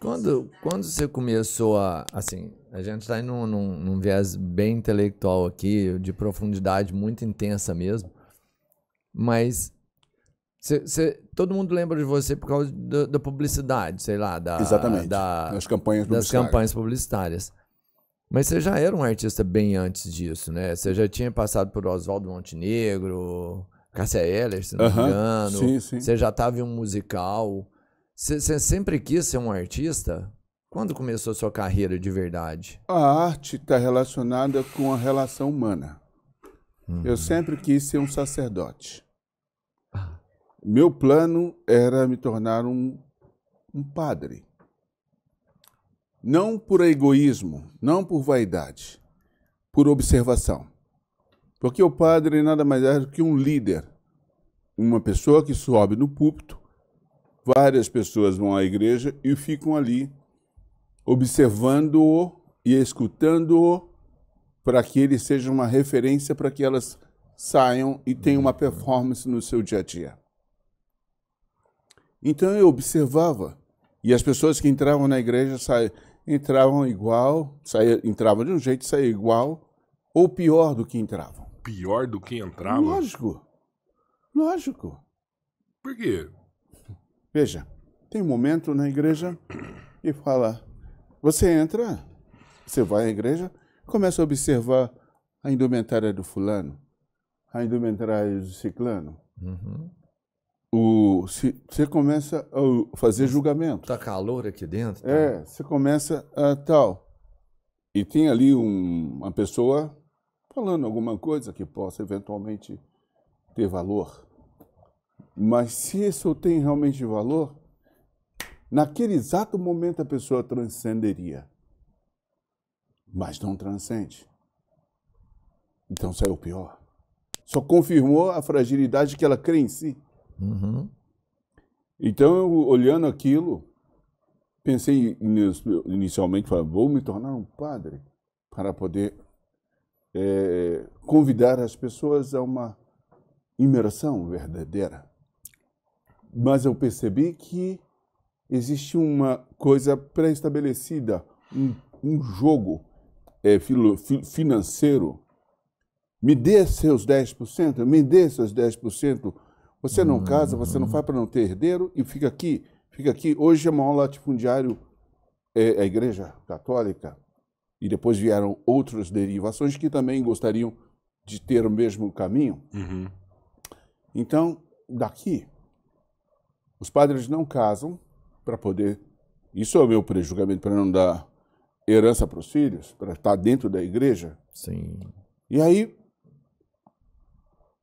Quando, quando você começou a. Assim, a gente está indo num, num viés bem intelectual aqui, de profundidade muito intensa mesmo. Mas Cê, cê, todo mundo lembra de você por causa do, da publicidade, sei lá, da, Exatamente. Da, das campanhas publicitárias. Das campanhas publicitárias. Mas você já era um artista bem antes disso, né? Você já tinha passado por Oswaldo Montenegro, Cássia Eller, se não uh -huh. me engano. Sim, sim. Você já estava em um musical. Você sempre quis ser um artista? Quando começou a sua carreira de verdade? A arte está relacionada com a relação humana. Eu uhum. sempre quis ser um sacerdote. Ah. Meu plano era me tornar um, um padre. Não por egoísmo, não por vaidade, por observação. Porque o padre nada mais é do que um líder, uma pessoa que sobe no púlpito Várias pessoas vão à igreja e ficam ali observando-o e escutando-o para que ele seja uma referência para que elas saiam e tenham uma performance no seu dia a dia. Então eu observava e as pessoas que entravam na igreja entravam igual, entravam de um jeito, saíam igual ou pior do que entravam. Pior do que entravam? Lógico. Lógico. Por quê? Veja, tem um momento na igreja e fala: você entra, você vai à igreja, começa a observar a indumentária do fulano, a indumentária do ciclano. Uhum. O, se, você começa a fazer julgamento. está calor aqui dentro? Tá? É, você começa a tal. E tem ali um, uma pessoa falando alguma coisa que possa eventualmente ter valor. Mas se isso tem realmente valor, naquele exato momento a pessoa transcenderia. Mas não transcende. Então saiu é pior. Só confirmou a fragilidade que ela crê em si. Uhum. Então, eu, olhando aquilo, pensei inicialmente, falei, vou me tornar um padre para poder é, convidar as pessoas a uma imersão verdadeira mas eu percebi que existe uma coisa pré-estabelecida, um, um, jogo é, filo, fi, financeiro. Me dê seus 10%, me dê seus 10%. Você não casa, você não faz para não ter herdeiro e fica aqui, fica aqui. Hoje é maior latifundiário é, é, a Igreja Católica. E depois vieram outras derivações que também gostariam de ter o mesmo caminho. Uhum. Então, daqui, os padres não casam para poder. Isso é o meu prejulgamento, para não dar herança para os filhos, para estar tá dentro da igreja. Sim. E aí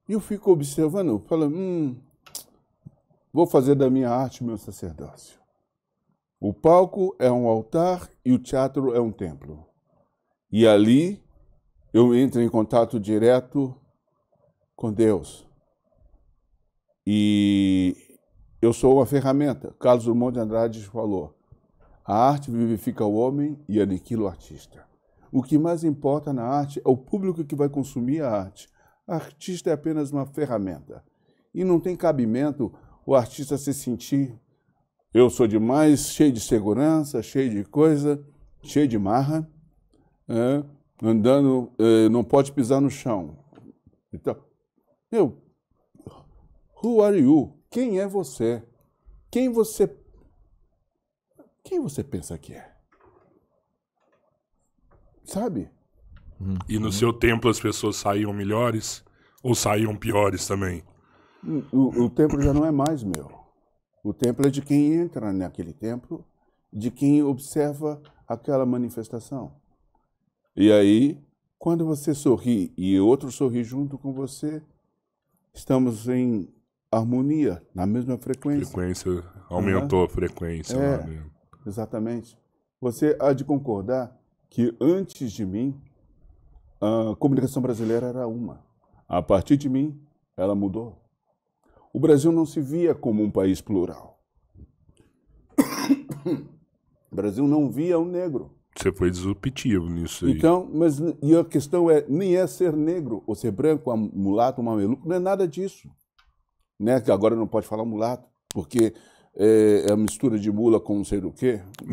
eu fico observando, falando, hum, vou fazer da minha arte meu sacerdócio. O palco é um altar e o teatro é um templo. E ali eu entro em contato direto com Deus. E eu sou uma ferramenta. Carlos Drummond de Andrade falou. A arte vivifica o homem e aniquila o artista. O que mais importa na arte é o público que vai consumir a arte. A artista é apenas uma ferramenta. E não tem cabimento o artista se sentir eu sou demais, cheio de segurança, cheio de coisa, cheio de marra, é, andando, é, não pode pisar no chão. Então, eu, who are you? Quem é você? Quem você quem você pensa que é? Sabe? Hum. E no seu templo as pessoas saíam melhores ou saíam piores também? Hum, o, o templo já não é mais meu. O templo é de quem entra naquele templo, de quem observa aquela manifestação. E aí, quando você sorri e outro sorri junto com você, estamos em harmonia, na mesma frequência. Frequência, aumentou uhum. a frequência. É, Exatamente. Você há de concordar que antes de mim, a comunicação brasileira era uma. A partir de mim, ela mudou. O Brasil não se via como um país plural. O Brasil não via o negro. Você foi disruptivo nisso aí. Então, mas e a questão é, nem é ser negro ou ser branco, mulato, mameluco, não é nada disso né? Que agora não pode falar mulato, porque eh, é, é a mistura de mula com não sei o quê.